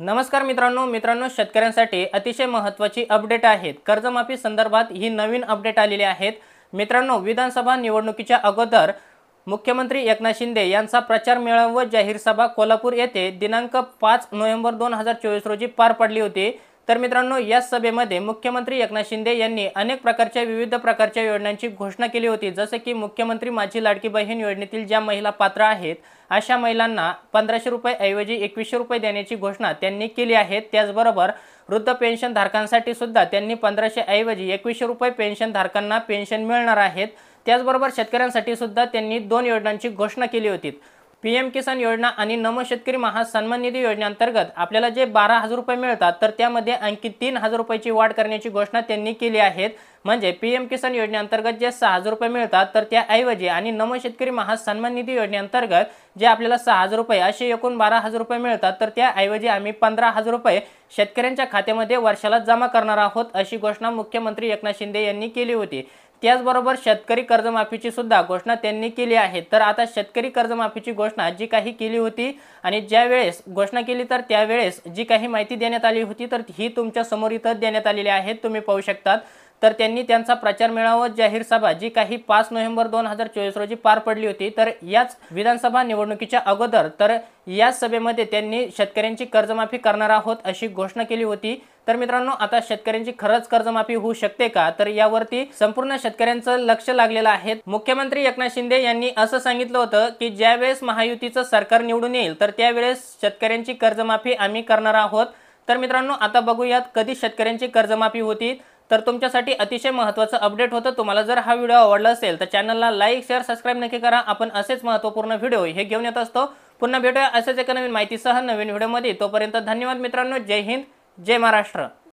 नमस्कार मित्रांनो मित्रांनो शेतकऱ्यांसाठी अतिशय महत्त्वाची अपडेट आहेत कर्जमाफी संदर्भात ही नवीन अपडेट आलेली आहेत मित्रांनो विधानसभा निवडणुकीच्या अगोदर मुख्यमंत्री एकनाथ शिंदे यांचा प्रचार मेळावा जाहीर सभा कोल्हापूर येथे दिनांक पाच नोव्हेंबर दोन हजार चोवीस रोजी पार पडली होती तर मित्रांनो या सभेमध्ये मुख्यमंत्री एकनाथ शिंदे यांनी अनेक प्रकारच्या विविध प्रकारच्या योजनांची घोषणा केली होती जसे की मुख्यमंत्री माझी लाडकी बहीण योजनेतील ज्या महिला पात्र आहेत अशा महिलांना पंधराशे ऐवजी एकवीसशे रुपये देण्याची घोषणा त्यांनी केली आहे त्याचबरोबर वृद्ध पेन्शन धारकांसाठी सुद्धा त्यांनी पंधराशे ऐवजी एकवीसशे रुपये पेन्शन धारकांना पेन्शन मिळणार आहेत त्याचबरोबर शेतकऱ्यांसाठी सुद्धा त्यांनी दोन योजनांची घोषणा केली होती पीएम किसान योजना आणि नमो शेतकरी महासन्मान निधी योजनेअंतर्गत आपल्याला जे बारा हजार रुपये मिळतात तर त्यामध्ये आणखी तीन हजार रुपयाची वाढ करण्याची घोषणा त्यांनी केली आहे म्हणजे पीएम किसान योजनेअंतर्गत जे सहा हजार रुपये मिळतात तर त्याऐवजी आणि नमो शेतकरी महासन्मान निधी योजनेअंतर्गत जे आपल्याला सहा हजार रुपये असे एकूण बारा हजार रुपये मिळतात तर त्याऐवजी आम्ही पंधरा हजार रुपये शेतकऱ्यांच्या खात्यामध्ये वर्षाला जमा करणार आहोत अशी घोषणा मुख्यमंत्री एकनाथ शिंदे यांनी केली होती त्याचबरोबर शेतकरी कर्जमाफीची सुद्धा घोषणा त्यांनी केली आहे तर आता शेतकरी कर्जमाफीची घोषणा जी काही केली होती आणि ज्या वेळेस घोषणा केली तर त्यावेळेस जी काही माहिती देण्यात आली होती तर ही तुमच्या समोर इथं देण्यात आलेली आहे तुम्ही पाहू शकतात तर त्यांनी त्यांचा प्रचार मेळावा जाहीर सभा जी काही पाच नोव्हेंबर दोन हजार चोवीस रोजी पार पडली होती तर याच विधानसभा निवडणुकीच्या अगोदर तर या सभेमध्ये त्यांनी शेतकऱ्यांची कर्जमाफी करणार आहोत अशी घोषणा केली होती तर मित्रांनो आता शेतकऱ्यांची खरंच कर्जमाफी होऊ शकते का तर यावरती संपूर्ण शेतकऱ्यांचं लक्ष लागलेलं आहे मुख्यमंत्री एकनाथ शिंदे यांनी असं सांगितलं होतं की वेळेस महायुतीचं सरकार निवडून येईल तर त्यावेळेस शेतकऱ्यांची कर्जमाफी आम्ही करणार आहोत तर मित्रांनो आता बघूयात कधी शेतकऱ्यांची कर्जमाफी होती तर तुमच्यासाठी अतिशय महत्त्वाचं अपडेट होतं तुम्हाला जर हा व्हिडिओ आवडला असेल तर चॅनलला लाईक शेअर सबस्क्राईब नक्की करा आपण असेच महत्त्वपूर्ण व्हिडिओ हे घेऊन येत असतो पुन्हा भेटूया असेच एका नवीन माहितीसह नवीन व्हिडिओमध्ये तोपर्यंत धन्यवाद मित्रांनो जय हिंद जय महाराष्ट्र